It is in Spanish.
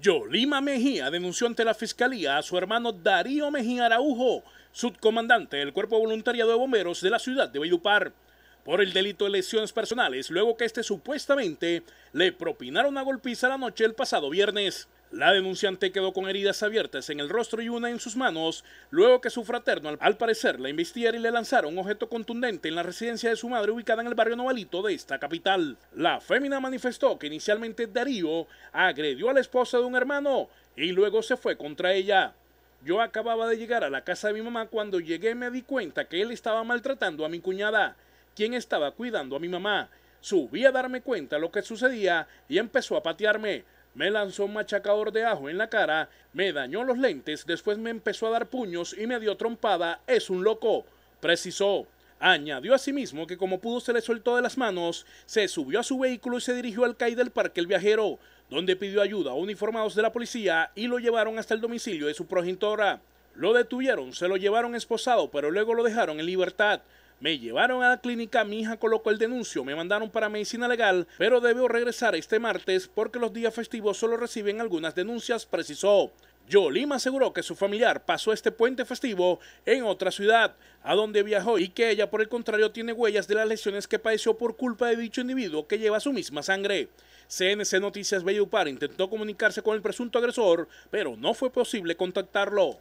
Yolima Mejía denunció ante la fiscalía a su hermano Darío Mejía Araujo, subcomandante del Cuerpo Voluntariado de Bomberos de la ciudad de Valledupar, por el delito de lesiones personales, luego que este supuestamente le propinaron a golpiza la noche el pasado viernes. La denunciante quedó con heridas abiertas en el rostro y una en sus manos, luego que su fraterno, al parecer, la investigara y le lanzara un objeto contundente en la residencia de su madre ubicada en el barrio Novalito de esta capital. La fémina manifestó que inicialmente Darío agredió a la esposa de un hermano y luego se fue contra ella. Yo acababa de llegar a la casa de mi mamá cuando llegué me di cuenta que él estaba maltratando a mi cuñada, quien estaba cuidando a mi mamá. Subí a darme cuenta lo que sucedía y empezó a patearme. Me lanzó un machacador de ajo en la cara, me dañó los lentes, después me empezó a dar puños y me dio trompada. Es un loco, precisó. Añadió asimismo sí que como pudo se le soltó de las manos, se subió a su vehículo y se dirigió al CAI del Parque El Viajero, donde pidió ayuda a uniformados de la policía y lo llevaron hasta el domicilio de su progenitora. Lo detuvieron, se lo llevaron esposado, pero luego lo dejaron en libertad. Me llevaron a la clínica, mi hija colocó el denuncio, me mandaron para medicina legal, pero debo regresar este martes porque los días festivos solo reciben algunas denuncias, precisó. Yolima aseguró que su familiar pasó este puente festivo en otra ciudad, a donde viajó y que ella por el contrario tiene huellas de las lesiones que padeció por culpa de dicho individuo que lleva su misma sangre. CNC Noticias Bellupar intentó comunicarse con el presunto agresor, pero no fue posible contactarlo.